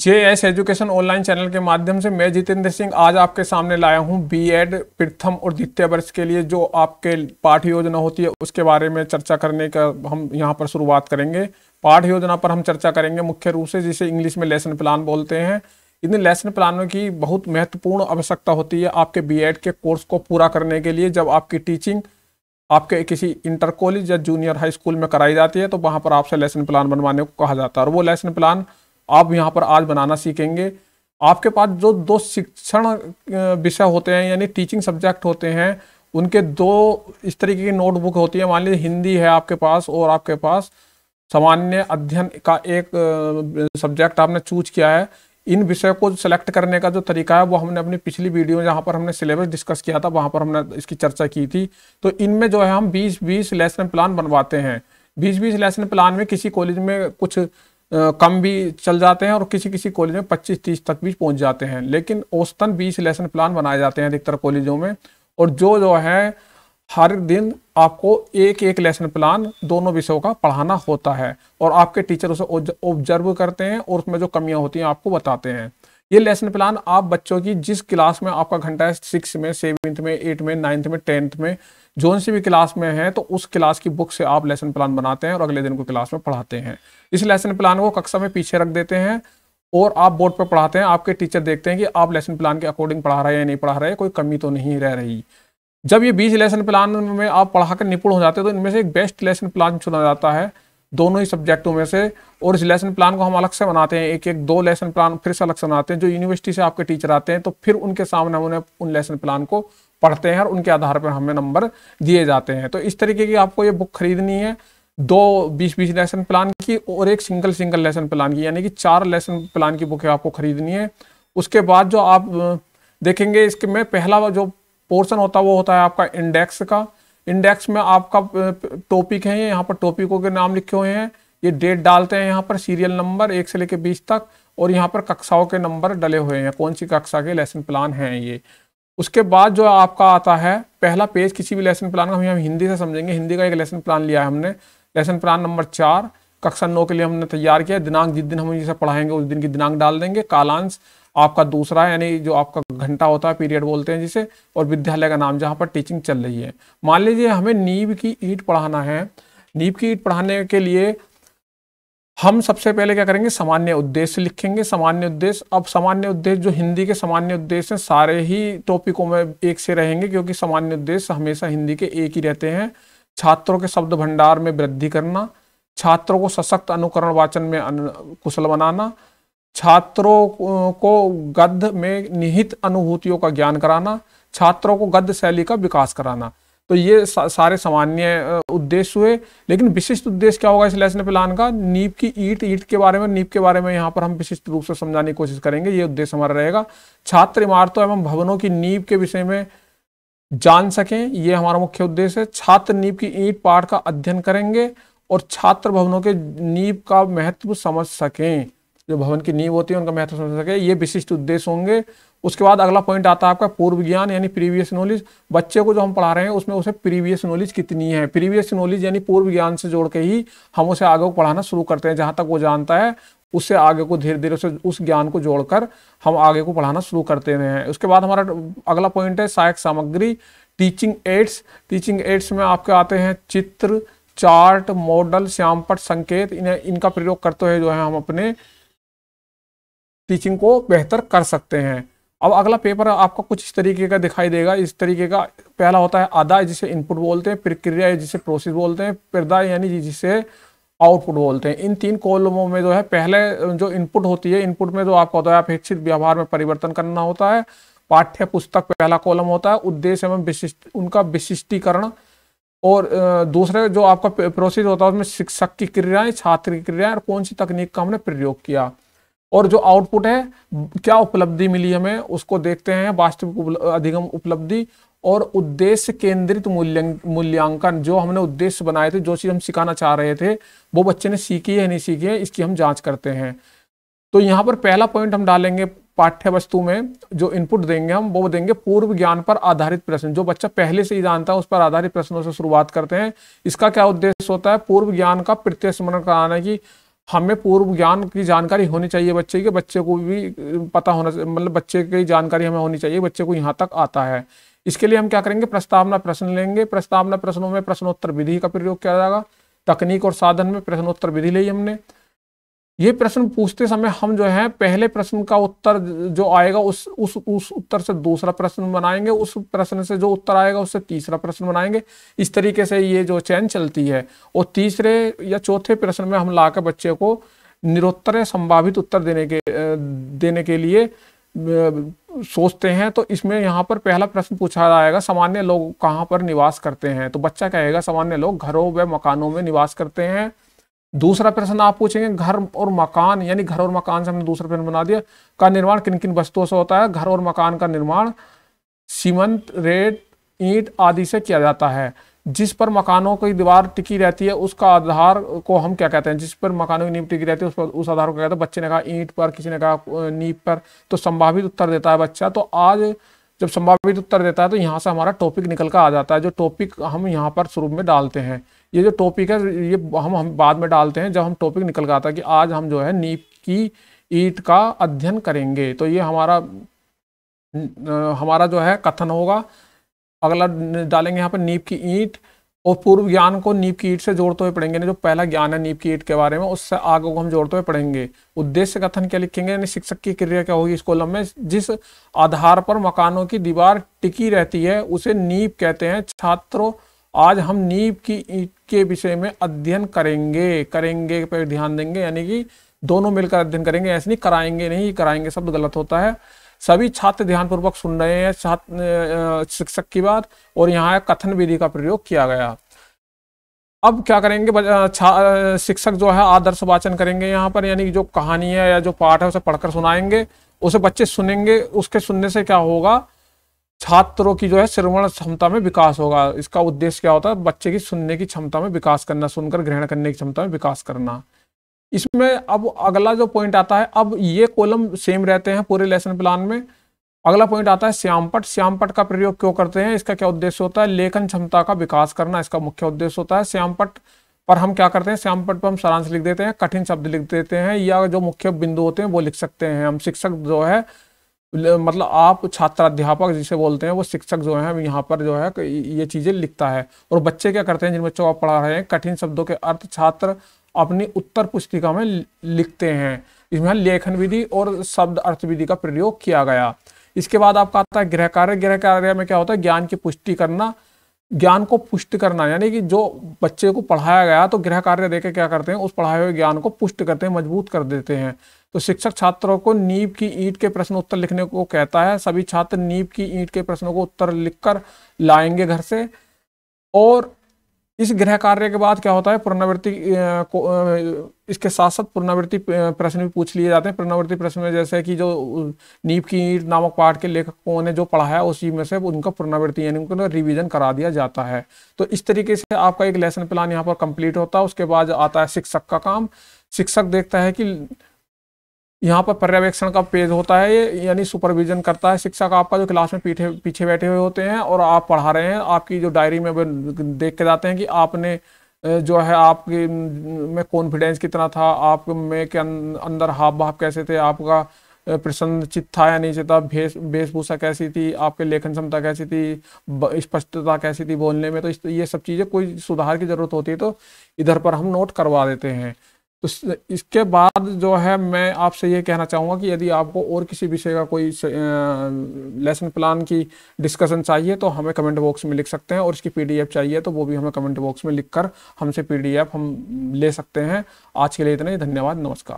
जे S education online channel के माध्यम से मैं जितेंद्र सिंह आज आपके सामने लाया हूं बीएड प्रथम और द्वितीय वर्ष के लिए जो आपके पाठ योजना होती है उसके बारे में चर्चा करने का हम यहां पर शुरुआत करेंगे पाठ योजना पर हम चर्चा करेंगे मुख्य रूप से जिसे इंग्लिश में लेसन प्लान बोलते हैं इन लेसन प्लानों की बहुत महत्वपूर्ण आवश्यकता होती है आपके बी के कोर्स को पूरा करने के लिए जब आपकी टीचिंग आपके किसी इंटर कॉलेज या जूनियर हाई स्कूल में कराई जाती है तो वहाँ पर आपसे लेसन प्लान बनवाने को कहा जाता है और वो लेसन प्लान आप यहाँ पर आज बनाना सीखेंगे आपके पास जो दो शिक्षण विषय होते हैं यानी टीचिंग सब्जेक्ट होते हैं उनके दो इस तरीके की नोटबुक होती है मान लीजिए हिंदी है आपके पास और आपके पास सामान्य अध्ययन का एक सब्जेक्ट आपने चूज किया है इन विषय को सिलेक्ट करने का जो तरीका है वो हमने अपनी पिछली वीडियो में जहाँ पर हमने सिलेबस डिस्कस किया था वहाँ पर हमने इसकी चर्चा की थी तो इनमें जो है हम बीस बीस लेसन प्लान बनवाते हैं बीस बीस लेसन प्लान में किसी कॉलेज में कुछ कम भी चल जाते हैं और किसी किसी कॉलेज में 25-30 तक भी पहुंच जाते हैं लेकिन औसतन 20 लेसन प्लान बनाए जाते हैं अधिकतर कॉलेजों में और जो जो है हर दिन आपको एक एक लेसन प्लान दोनों विषयों का पढ़ाना होता है और आपके टीचर उसे ऑब्जर्व करते हैं और उसमें जो कमियां होती हैं आपको बताते हैं ये लेसन प्लान आप बच्चों की जिस क्लास में आपका घंटा है सिक्स में सेवेंथ में एट में नाइन्थ में टेंथ में जो सी भी क्लास में है तो उस क्लास की बुक से आप लेसन प्लान बनाते हैं और अगले दिन को क्लास में पढ़ाते हैं इस लेसन प्लान को कक्षा में पीछे रख देते हैं और आप बोर्ड पर पढ़ाते हैं आपके टीचर देखते हैं कि आप लेसन प्लान के अकॉर्डिंग पढ़ा रहे हैं या नहीं पढ़ा रहे कोई कमी तो नहीं रह रही जब ये बीस लेसन प्लान में आप पढ़ाकर निपुण हो जाते हैं तो इनमें से एक बेस्ट लेसन प्लान चुना जाता है दोनों ही सब्जेक्टों में से और इस लेसन प्लान को हम अलग से बनाते हैं एक एक दो लेसन प्लान फिर से अलग से बनाते हैं जो यूनिवर्सिटी से आपके टीचर आते हैं तो फिर उनके सामने हम उन्हें उन लेसन प्लान को पढ़ते हैं और उनके आधार पर हमें नंबर दिए जाते हैं तो इस तरीके की आपको ये बुक खरीदनी है दो बीस बीस लेसन प्लान की और एक सिंगल सिंगल लेसन प्लान की यानी कि चार लेसन प्लान की बुक आपको खरीदनी है उसके बाद जो आप देखेंगे इसके में पहला जो पोर्शन होता है वो होता है आपका इंडेक्स का इंडेक्स में आपका टॉपिक है यहाँ पर टॉपिकों के नाम लिखे हुए हैं ये डेट डालते हैं यहाँ पर सीरियल नंबर एक से लेकर बीस तक और यहाँ पर कक्षाओं के नंबर डले हुए हैं कौन सी कक्षा के लेसन प्लान हैं ये उसके बाद जो आपका आता है पहला पेज किसी भी लेसन प्लान का हम हिंदी से समझेंगे हिंदी का एक लेसन प्लान लिया है हमने लेसन प्लान नंबर चार कक्षा नौ के लिए हमने तैयार किया दिनांक जिस दिन हम इसे पढ़ाएंगे उस दिन की दिनांक डाल देंगे कालांश आपका दूसरा यानी जो आपका घंटा होता है पीरियड बोलते हैं जिसे और विद्यालय का नाम जहाँ पर टीचिंग चल रही है मान लीजिए हमें नीब की ईट पढ़ाना है नीब की ईट पढ़ाने के लिए हम सबसे पहले क्या करेंगे सामान्य उद्देश्य लिखेंगे सामान्य उद्देश्य अब सामान्य उद्देश्य जो हिंदी के सामान्य उद्देश्य हैं सारे ही टॉपिकों में एक से रहेंगे क्योंकि सामान्य उद्देश्य हमेशा हिंदी के एक ही रहते हैं छात्रों के शब्द भंडार में वृद्धि करना छात्रों को सशक्त अनुकरण वाचन में कुशल बनाना छात्रों को गद्य में निहित अनुभूतियों का ज्ञान कराना छात्रों को गद्य शैली का विकास कराना तो ये सारे सामान्य उद्देश्य हुए लेकिन विशिष्ट उद्देश्य क्या होगा इस लेसन प्लान का नीप की ईट ईट के बारे में नीप के बारे में यहाँ पर हम विशिष्ट रूप से समझाने की कोशिश करेंगे ये उद्देश्य हमारा रहेगा छात्र इमारतों एवं भवनों की नींव के विषय में जान सकें ये हमारा मुख्य उद्देश्य है छात्र नींव की ईट पाठ का अध्ययन करेंगे और छात्र भवनों के नींव का महत्व समझ सकें जो भवन की नींव होती है उनका महत्व समझ सके ये विशिष्ट उद्देश्य होंगे उसके बाद अगला पॉइंट आता है आपका पूर्व ज्ञान यानी प्रीवियस नॉलेज बच्चे को जो हम पढ़ा रहे हैं उसमें उसे प्रीवियस नॉलेज कितनी है प्रीवियस नॉलेज यानी पूर्व ज्ञान से जोड़ के ही हम उसे आगे को पढ़ाना शुरू करते हैं जहाँ तक वो जानता है उससे आगे को धीरे धीरे उसे उस ज्ञान को जोड़कर हम आगे को पढ़ाना शुरू करते रहे हैं उसके बाद हमारा अगला पॉइंट है सहायक सामग्री टीचिंग एड्स टीचिंग एड्स में आपके आते हैं चित्र चार्ट मॉडल श्यामपट संकेत इन्हें इनका प्रयोग करते हुए जो है हम अपने टीचिंग को बेहतर कर सकते हैं अब अगला पेपर आपका कुछ इस तरीके का दिखाई देगा इस तरीके का पहला होता है आदा जिसे इनपुट बोलते हैं प्रक्रिया जिसे प्रोसेस बोलते हैं पर्दा यानी जिसे आउटपुट बोलते हैं इन तीन कॉलमों में जो है पहले जो इनपुट होती है इनपुट में जो आपका होता है अपेक्षित व्यवहार में परिवर्तन करना होता है पाठ्य पुस्तक पहला कॉलम होता है उद्देश्य एवं विशिष्ट उनका विशिष्टीकरण और दूसरे जो आपका प्रोसेस होता है उसमें शिक्षक की क्रियाएं छात्र की क्रियाएं और कौन सी तकनीक का हमने प्रयोग किया और जो आउटपुट है क्या उपलब्धि मिली हमें उसको देखते हैं वास्तविक अधिगम उपलब्धि और उद्देश्य केंद्रित मूल्यांकन जो हमने उद्देश्य बनाए थे जो चीज़ हम सिखाना चाह रहे थे वो बच्चे ने सीखी है नहीं सीखी है इसकी हम जांच करते हैं तो यहाँ पर पहला पॉइंट हम डालेंगे पाठ्य वस्तु में जो इनपुट देंगे हम वो देंगे पूर्व ज्ञान पर आधारित प्रश्न जो बच्चा पहले से ही जानता है उस पर आधारित प्रश्नों से शुरुआत करते हैं इसका क्या उद्देश्य होता है पूर्व ज्ञान का प्रत्यय स्मरण कराना की हमें पूर्व ज्ञान की जानकारी होनी चाहिए बच्चे के बच्चे को भी पता होना मतलब बच्चे की जानकारी हमें होनी चाहिए बच्चे को यहाँ तक आता है इसके लिए हम क्या करेंगे प्रस्तावना प्रश्न लेंगे प्रस्तावना प्रश्नों में प्रश्नोत्तर विधि का प्रयोग किया जाएगा तकनीक और साधन में प्रश्नोत्तर विधि ली हमने ये प्रश्न पूछते समय हम जो है पहले प्रश्न का उत्तर जो आएगा उस उस उस उत्तर से दूसरा प्रश्न बनाएंगे उस प्रश्न से जो उत्तर आएगा उससे तीसरा प्रश्न बनाएंगे इस तरीके से ये जो चैन चलती है और तीसरे या चौथे प्रश्न में हम लाकर बच्चे को निरोत्तर संभावित उत्तर देने के देने के लिए सोचते हैं तो इसमें यहाँ पर पहला प्रश्न पूछा जाएगा सामान्य लोग कहाँ पर निवास करते हैं तो बच्चा कहेगा सामान्य लोग घरों व मकानों में निवास करते हैं दूसरा प्रश्न आप पूछेंगे घर और मकान यानी घर और मकान से हमने दूसरा प्रश्न बना दिया का निर्माण किन किन वस्तुओं से होता है घर और मकान का निर्माण सीमेंट रेत ईंट आदि से किया जाता है जिस पर मकानों की दीवार टिकी रहती है उसका आधार को हम क्या कहते हैं जिस पर मकानों की नींव टिकी रहती है उस पर उस आधार को क्या कहते हैं बच्चे ने कहा ईंट पर किसी ने कहा नींव पर तो संभावित उत्तर देता है बच्चा तो आज जब संभावित उत्तर देता है तो यहाँ से हमारा टॉपिक निकल कर आ जाता है जो टॉपिक हम यहाँ पर शुरू में डालते हैं ये जो टॉपिक है ये हम हम बाद में डालते हैं जब हम टॉपिक निकल गया था है कि आज हम जो है नीप की ईट का अध्ययन करेंगे तो ये हमारा हमारा जो है कथन होगा अगला डालेंगे यहाँ पर नीप की ईट और पूर्व ज्ञान को नीप की ईट से जोड़ते हुए पढ़ेंगे जो पहला ज्ञान है नीप की ईट के बारे में उससे आगे को हम जोड़ते हुए पढ़ेंगे उद्देश्य कथन क्या लिखेंगे यानी शिक्षक की क्रिया क्या होगी इस कॉलम में जिस आधार पर मकानों की दीवार टिकी रहती है उसे नीप कहते हैं छात्रों आज हम नींव की ईट के विषय में अध्ययन करेंगे करेंगे पर ध्यान देंगे यानी कि दोनों मिलकर अध्ययन करेंगे ऐसे नहीं कराएंगे नहीं कराएंगे शब्द गलत होता है सभी छात्र ध्यानपूर्वक सुन रहे हैं छात्र शिक्षक की बात और यहाँ कथन विधि का प्रयोग किया गया अब क्या करेंगे शिक्षक जो है आदर्श वाचन करेंगे यहाँ पर यानी कि जो कहानी है या जो पाठ है उसे पढ़कर सुनाएंगे उसे बच्चे सुनेंगे उसके सुनने से क्या होगा छात्रों की जो है श्रवण क्षमता में विकास होगा इसका उद्देश्य क्या होता है बच्चे की सुनने की क्षमता में विकास करना सुनकर ग्रहण करने की क्षमता में विकास करना इसमें अब अगला जो पॉइंट आता है अब ये कॉलम सेम रहते हैं पूरे लेसन प्लान में अगला पॉइंट आता है श्यामपट श्यामपट का प्रयोग क्यों करते हैं इसका क्या उद्देश्य होता है लेखन क्षमता का विकास करना इसका मुख्य उद्देश्य होता है श्यामपट पर हम क्या करते हैं श्यामपट पर हम सारांश लिख देते हैं कठिन शब्द लिख देते हैं या जो मुख्य बिंदु होते हैं वो लिख सकते हैं हम शिक्षक जो है मतलब आप छात्र अध्यापक जिसे बोलते हैं वो शिक्षक जो है यहाँ पर जो है ये चीज़ें लिखता है और बच्चे क्या करते हैं जिन बच्चों को आप पढ़ा रहे हैं कठिन शब्दों के अर्थ छात्र अपनी उत्तर पुस्तिका में लिखते हैं इसमें लेखन विधि और शब्द अर्थ विधि का प्रयोग किया गया इसके बाद आपका आता है गृह कार्य गृह कार्य में क्या होता है ज्ञान की पुष्टि करना ज्ञान को पुष्ट करना यानी कि जो बच्चे को पढ़ाया गया तो गृह कार्य देकर क्या करते हैं उस पढ़ाए हुए ज्ञान को पुष्ट करते हैं मजबूत कर देते हैं तो शिक्षक छात्रों को नीब की ईंट के प्रश्न उत्तर लिखने को कहता है सभी छात्र नीब की ईंट के प्रश्नों को उत्तर लिखकर लाएंगे घर से और इस गृह कार्य के बाद क्या होता है पुनरावृत्ति इसके साथ साथ पुनरावृत्ति प्रश्न भी पूछ लिए जाते हैं पुनरावृत्ति प्रश्न में जैसे कि जो नीब की ईट नामक पाठ के लेखकों ने जो पढ़ाया उसी में से उनका पुनरावृत्ति यानी उनका रिविजन करा दिया जाता है तो इस तरीके से आपका एक लेसन प्लान यहाँ पर कंप्लीट होता है उसके बाद आता है शिक्षक का काम शिक्षक देखता है कि यहाँ पर पर्यवेक्षण का पेज होता है ये यानी सुपरविजन करता है शिक्षा का आपका जो क्लास में पीछे पीछे बैठे हुए होते हैं और आप पढ़ा रहे हैं आपकी जो डायरी में देख के जाते हैं कि आपने जो है आपकी में कॉन्फिडेंस कितना था आप में के अंदर हाव भाव कैसे थे आपका चित्त था या नहीं था भेष वेशभूषा कैसी थी आपके लेखन क्षमता कैसी थी स्पष्टता कैसी थी बोलने में तो इस ये सब चीज़ें कोई सुधार की ज़रूरत होती है तो इधर पर हम नोट करवा देते हैं तो इसके बाद जो है मैं आपसे ये कहना चाहूँगा कि यदि आपको और किसी विषय का कोई लेसन प्लान की डिस्कशन चाहिए तो हमें कमेंट बॉक्स में लिख सकते हैं और इसकी पीडीएफ चाहिए तो वो भी हमें कमेंट बॉक्स में लिखकर हमसे पीडीएफ हम ले सकते हैं आज के लिए इतना ही धन्यवाद नमस्कार